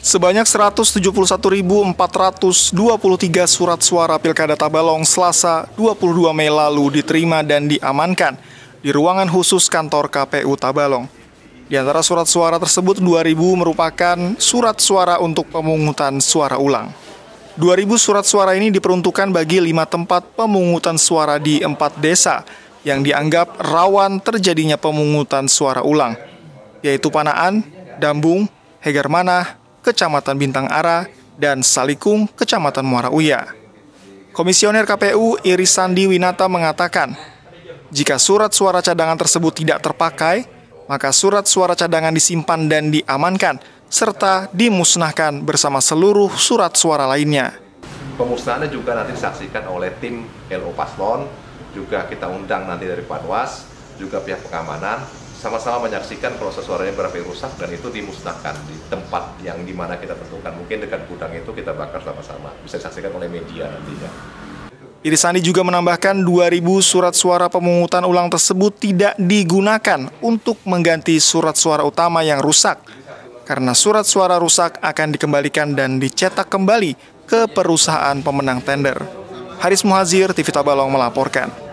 Sebanyak 171.423 surat suara Pilkada Tabalong Selasa 22 Mei lalu diterima dan diamankan di ruangan khusus kantor KPU Tabalong. Di antara surat suara tersebut 2.000 merupakan surat suara untuk pemungutan suara ulang. 2.000 surat suara ini diperuntukkan bagi lima tempat pemungutan suara di empat desa yang dianggap rawan terjadinya pemungutan suara ulang yaitu Panaan, Dambung, Hegermana, Kecamatan Bintang Ara, dan Salikung, Kecamatan Muara Uya. Komisioner KPU Iris Sandi Winata mengatakan, jika surat suara cadangan tersebut tidak terpakai, maka surat suara cadangan disimpan dan diamankan, serta dimusnahkan bersama seluruh surat suara lainnya. Pemusnahannya juga nanti disaksikan oleh tim LO Paslon, juga kita undang nanti dari Panwas, juga pihak pengamanan, sama-sama menyaksikan proses suaranya berapa yang rusak dan itu dimusnahkan di tempat yang dimana kita tentukan mungkin dekat gudang itu kita bakar sama-sama bisa disaksikan oleh media nantinya Irisandi juga menambahkan 2.000 surat suara pemungutan ulang tersebut tidak digunakan untuk mengganti surat suara utama yang rusak. Karena surat suara rusak akan dikembalikan dan dicetak kembali ke perusahaan pemenang tender. Haris Muhazir, TV Tabalong melaporkan.